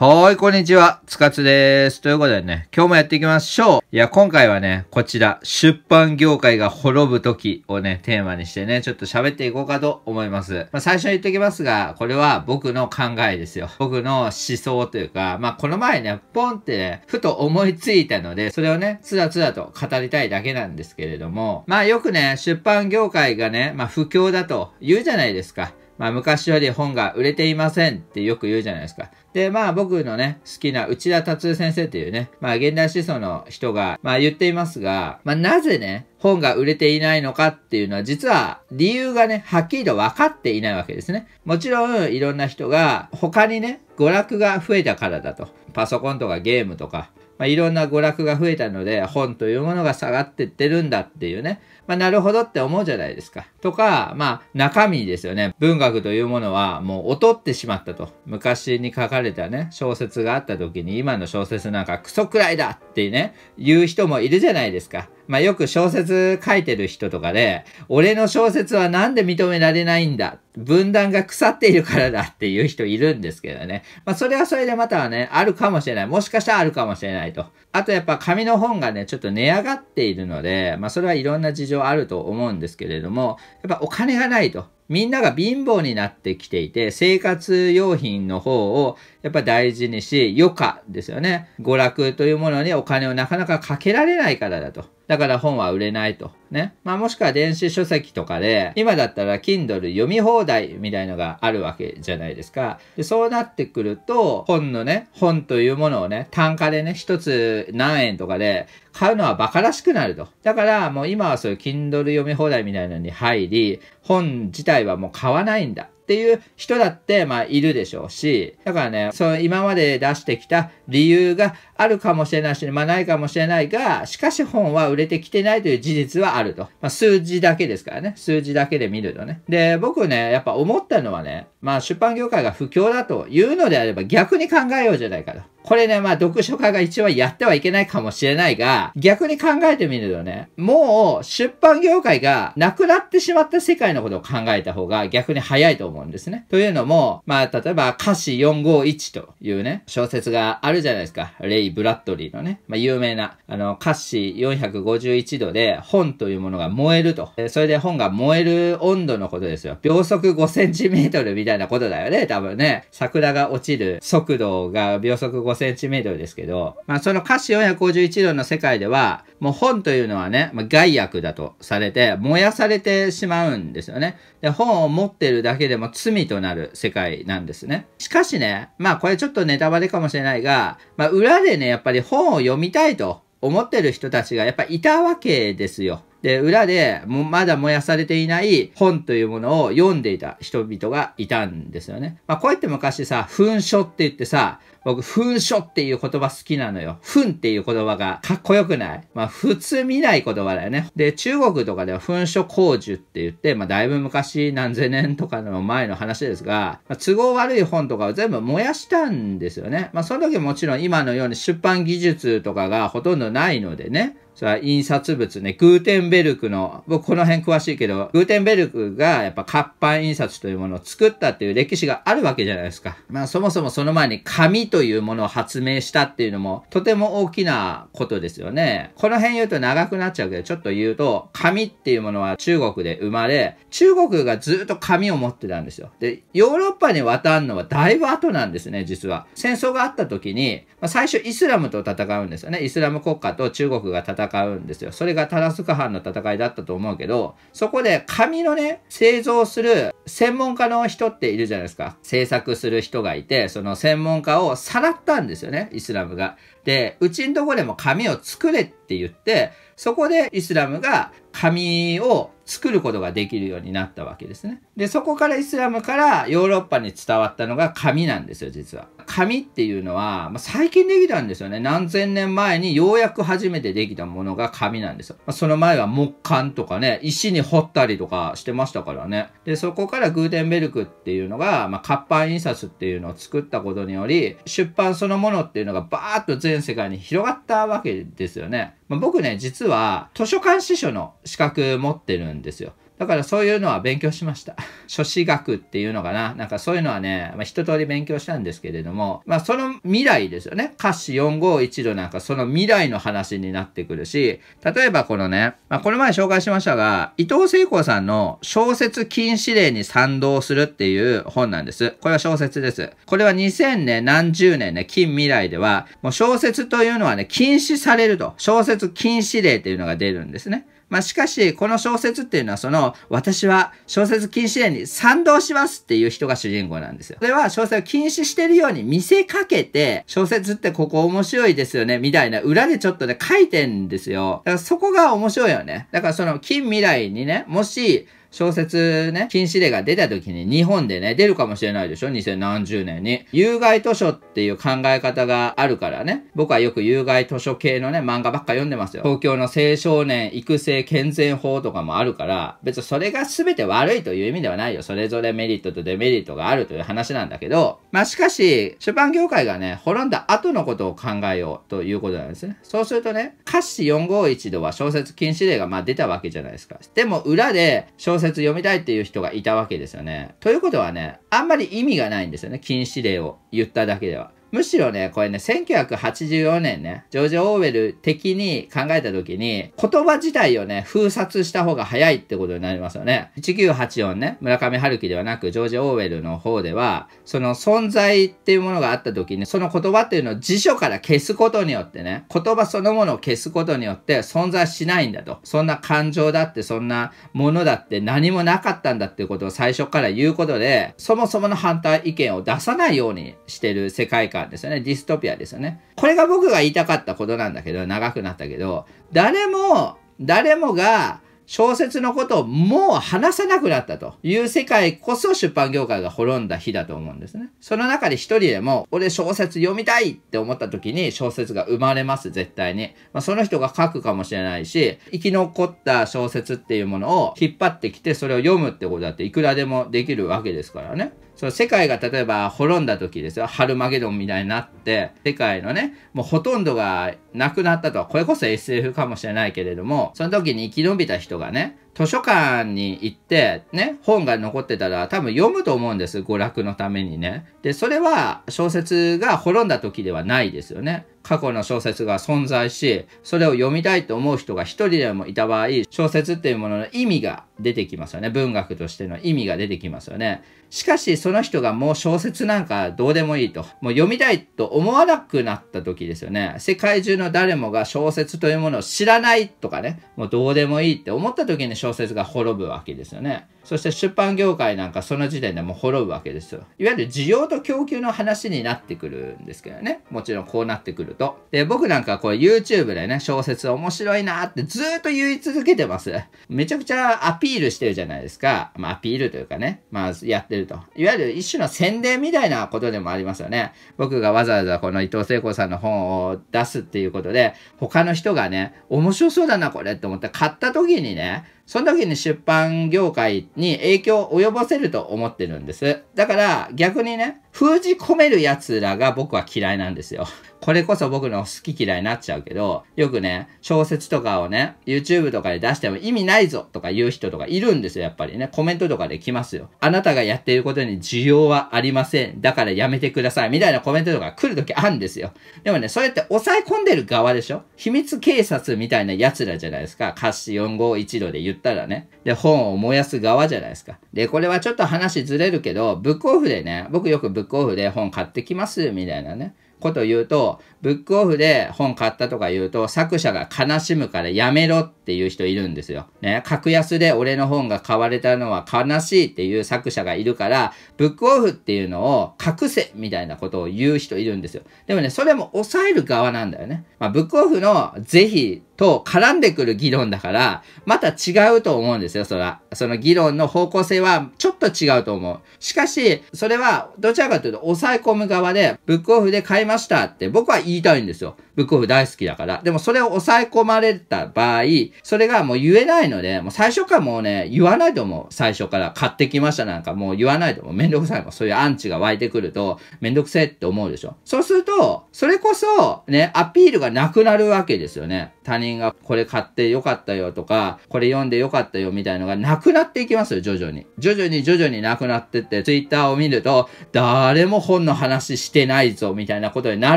はーい、こんにちは。つかつです。ということでね、今日もやっていきましょう。いや、今回はね、こちら、出版業界が滅ぶ時をね、テーマにしてね、ちょっと喋っていこうかと思います。まあ、最初に言っときますが、これは僕の考えですよ。僕の思想というか、まあ、この前ね、ポンってね、ふと思いついたので、それをね、つらつらと語りたいだけなんですけれども、まあ、よくね、出版業界がね、まあ、不況だと言うじゃないですか。まあ、昔より本が売れていませんってよく言うじゃないですか。で、まあ僕のね、好きな内田達先生っていうね、まあ現代思想の人が、まあ言っていますが、まあなぜね、本が売れていないのかっていうのは実は理由がね、はっきりと分かっていないわけですね。もちろんいろんな人が他にね、娯楽が増えたからだと。パソコンとかゲームとか、まあ、いろんな娯楽が増えたので本というものが下がってってるんだっていうね。まあ、なるほどって思うじゃないですか。とか、まあ、中身ですよね。文学というものはもう劣ってしまったと。昔に書かれたね、小説があった時に今の小説なんかクソくらいだってね、言う人もいるじゃないですか。まあ、よく小説書いてる人とかで、俺の小説はなんで認められないんだ。分断が腐っているからだっていう人いるんですけどね。まあ、それはそれでまたはね、あるかもしれない。もしかしたらあるかもしれないと。あとやっぱ紙の本がね、ちょっと値上がっているので、まあ、それはいろんな事情要あると思うんですけれども、やっぱお金がないと。みんなが貧乏になってきていて、生活用品の方をやっぱ大事にし、余暇ですよね。娯楽というものにお金をなかなかかけられないからだと。だから本は売れないと。ね。まあもしくは電子書籍とかで、今だったら Kindle 読み放題みたいのがあるわけじゃないですか。でそうなってくると、本のね、本というものをね、単価でね、一つ何円とかで買うのは馬鹿らしくなると。だからもう今はそういう Kindle 読み放題みたいなのに入り、本自体はもう買わないんだっていう人だってまあいるでしょうし、だからね、その今まで出してきた理由があるかもしれないし、まあないかもしれないが、しかし本は売れてきてないという事実はあると。まあ数字だけですからね。数字だけで見るとね。で、僕ね、やっぱ思ったのはね、まあ出版業界が不況だというのであれば逆に考えようじゃないかと。これね、まあ読書家が一番やってはいけないかもしれないが、逆に考えてみるとね、もう出版業界がなくなってしまった世界のことを考えた方が逆に早いと思うんですね。というのも、まあ例えば歌詞451というね、小説があるじゃないですか。レイ・ブラッドリーのね、まあ有名な、あの、歌詞451度で本というものが燃えると。それで本が燃える温度のことですよ。秒速5センチメートルみたいなことだよね、多分ね。桜が落ちる速度が秒速5 5センチメートルですけど、まあ、その歌詞451度の世界では、もう本というのはね、まあ、害悪だとされて、燃やされてしまうんですよね。で、本を持ってるだけでも罪となる世界なんですね。しかしね、まあこれちょっとネタバレかもしれないが、まあ裏でね、やっぱり本を読みたいと思ってる人たちがやっぱいたわけですよ。で、裏でもまだ燃やされていない本というものを読んでいた人々がいたんですよね。まあ、こうやって昔さ、噴書って言ってさ、僕、噴書っていう言葉好きなのよ。噴っていう言葉がかっこよくないまあ、普通見ない言葉だよね。で、中国とかでは噴書工事って言って、まあ、だいぶ昔何千年とかの前の話ですが、まあ、都合悪い本とかを全部燃やしたんですよね。まあ、その時もちろん今のように出版技術とかがほとんどないのでね、印刷物ね、グーテンベルクの、僕この辺詳しいけど、グーテンベルクがやっぱ活版印刷というものを作ったっていう歴史があるわけじゃないですか。まあそもそもその前に紙というものを発明したっていうのもとても大きなことですよね。この辺言うと長くなっちゃうけど、ちょっと言うと、紙っていうものは中国で生まれ、中国がずっと紙を持ってたんですよ。で、ヨーロッパに渡るのはだいぶ後なんですね、実は。戦争があった時に、まあ、最初イスラムと戦うんですよね。イスラム国家と中国が戦ううんですよ。それがタラスカ藩の戦いだったと思うけど、そこで紙のね、製造する専門家の人っているじゃないですか。制作する人がいて、その専門家をさらったんですよね、イスラムが。で、うちんとこでも紙を作れって言って、そこでイスラムが紙を作ることができるようになったわけですね。で、そこからイスラムからヨーロッパに伝わったのが紙なんですよ、実は。紙っていうのは、まあ、最近できたんですよね。何千年前にようやく初めてできたものが紙なんですよ。まあ、その前は木簡とかね、石に掘ったりとかしてましたからね。で、そこからグーテンベルクっていうのが、まあ、活版印刷っていうのを作ったことにより、出版そのものっていうのがバーッと全世界に広がったわけですよね。まあ、僕ね、実は図書館司書の資格持ってるんですよ。だからそういうのは勉強しました。書士学っていうのかな。なんかそういうのはね、まあ、一通り勉強したんですけれども、まあその未来ですよね。歌詞451度なんかその未来の話になってくるし、例えばこのね、まあこの前紹介しましたが、伊藤聖子さんの小説禁止令に賛同するっていう本なんです。これは小説です。これは2000年何十年ね、近未来では、もう小説というのはね、禁止されると。小説禁止令っていうのが出るんですね。まあ、しかし、この小説っていうのは、その、私は小説禁止令に賛同しますっていう人が主人公なんですよ。それは小説を禁止してるように見せかけて、小説ってここ面白いですよね、みたいな裏でちょっとね、書いてんですよ。だからそこが面白いよね。だからその近未来にね、もし、小説ね、禁止令が出た時に日本でね、出るかもしれないでしょ ?2000 何十年に。有害図書っていう考え方があるからね、僕はよく有害図書系のね、漫画ばっか読んでますよ。東京の青少年育成健全法とかもあるから、別にそれが全て悪いという意味ではないよ。それぞれメリットとデメリットがあるという話なんだけど、まあ、しかし、出版業界がね、滅んだ後のことを考えようということなんですね。そうするとね、歌詞451度は小説禁止令がまあ出たわけじゃないですか。でも裏で小説読みたいっていう人がいたわけですよね。ということはね、あんまり意味がないんですよね。禁止令を言っただけでは。むしろね、これね、1984年ね、ジョージ・オーウェル的に考えた時に、言葉自体をね、封殺した方が早いってことになりますよね。1984ね、村上春樹ではなく、ジョージ・オーウェルの方では、その存在っていうものがあった時に、その言葉っていうのを辞書から消すことによってね、言葉そのものを消すことによって存在しないんだと。そんな感情だって、そんなものだって何もなかったんだっていうことを最初から言うことで、そもそもの反対意見を出さないようにしてる世界観かですよね。ディストピアですよね。これが僕が言いたかったことなんだけど、長くなったけど、誰も、誰もが小説のことをもう話さなくなったという世界こそ出版業界が滅んだ日だと思うんですね。その中で一人でも、俺小説読みたいって思った時に小説が生まれます、絶対に。まあ、その人が書くかもしれないし、生き残った小説っていうものを引っ張ってきてそれを読むってことだっていくらでもできるわけですからね。その世界が例えば滅んだ時ですよ。ハルマゲドンみたいになって、世界のね、もうほとんどがなくなったと。これこそ SF かもしれないけれども、その時に生き延びた人がね、図書館に行って、ね、本が残ってたら多分読むと思うんです。娯楽のためにね。で、それは小説が滅んだ時ではないですよね。過去の小説が存在し、それを読みたいと思う人が一人でもいた場合、小説っていうものの意味が出てきますよね。文学としての意味が出てきますよね。しかし、その人がもう小説なんかどうでもいいと、もう読みたいと思わなくなった時ですよね。世界中の誰もが小説というものを知らないとかね、もうどうでもいいって思った時に小小説が滅ぶわけですよね。そして出版業界なんかその時点でもう滅ぶわけですよ。いわゆる需要と供給の話になってくるんですけどね。もちろんこうなってくると。で、僕なんかこう YouTube でね、小説面白いなってずっと言い続けてます。めちゃくちゃアピールしてるじゃないですか。まあアピールというかね、まあやってると。いわゆる一種の宣伝みたいなことでもありますよね。僕がわざわざこの伊藤聖子さんの本を出すっていうことで、他の人がね、面白そうだなこれって思って買った時にね、その時に出版業界に影響を及ぼせると思ってるんです。だから逆にね、封じ込める奴らが僕は嫌いなんですよ。これこそ僕の好き嫌いになっちゃうけど、よくね、小説とかをね、YouTube とかで出しても意味ないぞとか言う人とかいるんですよ、やっぱりね。コメントとかで来ますよ。あなたがやっていることに需要はありません。だからやめてください。みたいなコメントとか来るときあるんですよ。でもね、それって抑え込んでる側でしょ秘密警察みたいな奴らじゃないですか。貸詞451度で言ったらね。で、本を燃やす側じゃないですか。で、これはちょっと話ずれるけど、ブックオフでね、僕よくブックオフで本買ってきます、みたいなね。こと言うと、ブックオフで本買ったとか言うと、作者が悲しむからやめろっていう人いるんですよ。ね、格安で俺の本が買われたのは悲しいっていう作者がいるから、ブックオフっていうのを隠せみたいなことを言う人いるんですよ。でもね、それも抑える側なんだよね。まあ、ブックオフの是非と絡んでくる議論だから、また違うと思うんですよ、そら。その議論の方向性はちょっと違うと思う。しかし、それはどちらかというと抑え込む側で、ブックオフで買いましたって僕は言いたいんですよ。ブックオフ大好きだから。でもそれを抑え込まれた場合、それがもう言えないので、もう最初からもうね、言わないと思う。最初から買ってきましたなんかもう言わないと思う。めんどくさいもん。そういうアンチが湧いてくると、めんどくせえって思うでしょ。そうすると、それこそ、ね、アピールがなくなるわけですよね。他人がこれ買ってよかったよとか、これ読んでよかったよみたいのがなくなっていきますよ、徐々に。徐々に徐々になくなってって、ツイッターを見ると、誰も本の話してないぞみたいなことにな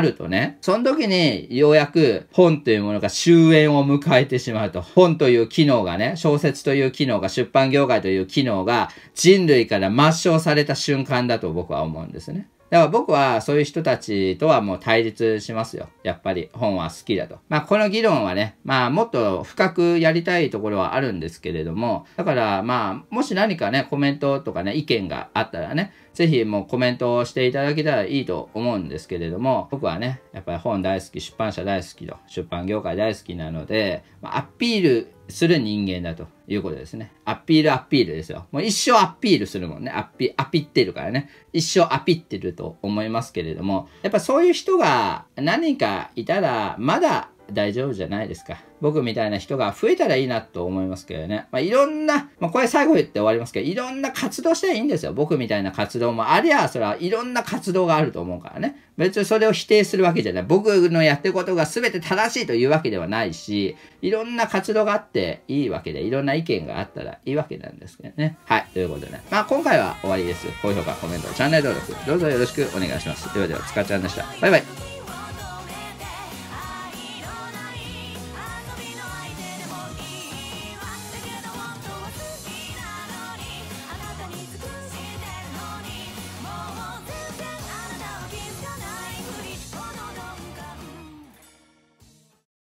るとね、その時にようやく本というものが終焉を迎えてしまうと。本という機能がね、小説という機能が、出版業界という機能が人類から抹消された瞬間だと僕は思うんですね。だから僕はそういう人たちとはもう対立しますよ。やっぱり本は好きだと。まあこの議論はね、まあもっと深くやりたいところはあるんですけれども、だからまあもし何かね、コメントとかね、意見があったらね、ぜひもうコメントをしていただけたらいいと思うんですけれども、僕はね、やっぱり本大好き、出版社大好きと、出版業界大好きなので、まあ、アピールする人間だということですね。アピールアピールですよ。もう一生アピールするもんね。アピ、アピってるからね。一生アピってると思いますけれども、やっぱそういう人が何人かいたら、まだ大丈夫じゃないですか。僕みたいな人が増えたらいいなと思いますけどね。まあ、いろんな、まあ、これ最後言って終わりますけど、いろんな活動したらいいんですよ。僕みたいな活動もありゃ、それはいろんな活動があると思うからね。別にそれを否定するわけじゃない。僕のやってることが全て正しいというわけではないし、いろんな活動があっていいわけで、いろんな意見があったらいいわけなんですけどね。はい、ということで、ね、まあ今回は終わりです。高評価、コメント、チャンネル登録、どうぞよろしくお願いします。ではでは、つかちゃんでした。バイバイ。